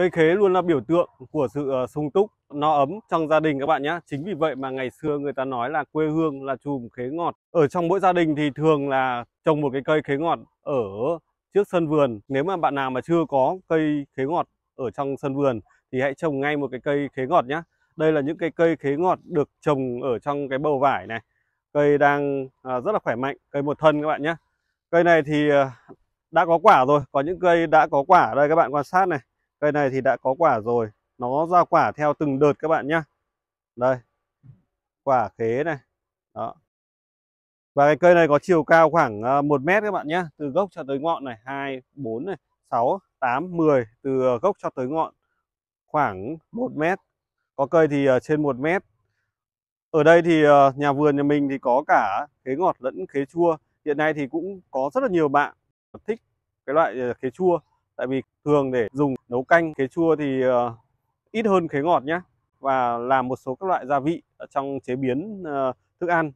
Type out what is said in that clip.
Cây khế luôn là biểu tượng của sự ờ, sung túc, no ấm trong gia đình các bạn nhé. Chính vì vậy mà ngày xưa người ta nói là quê hương là chùm khế ngọt. Ở trong mỗi gia đình thì thường là trồng một cái cây khế ngọt ở trước sân vườn. Nếu mà bạn nào mà chưa có cây khế ngọt ở trong sân vườn thì hãy trồng ngay một cái cây khế ngọt nhé. Đây là những cái cây khế ngọt được trồng ở trong cái bầu vải này. Cây đang à, rất là khỏe mạnh, cây một thân các bạn nhé. Cây này thì ờ, đã có quả rồi, có những cây đã có quả đây các bạn quan sát này cây này thì đã có quả rồi nó ra quả theo từng đợt các bạn nhé đây quả khế này đó và cái cây này có chiều cao khoảng 1 ờ, mét các bạn nhé từ gốc cho tới ngọn này 2 4 này 6 8 10 từ ờ, gốc cho tới ngọn khoảng 1 mét có cây thì ờ, trên 1 mét ở đây thì nhà vườn nhà mình thì có cả khế ngọt lẫn khế chua hiện nay thì cũng có rất là nhiều bạn thích cái loại khế chua tại vì thường để dùng nấu canh khế chua thì uh, ít hơn khế ngọt nhé và làm một số các loại gia vị trong chế biến uh, thức ăn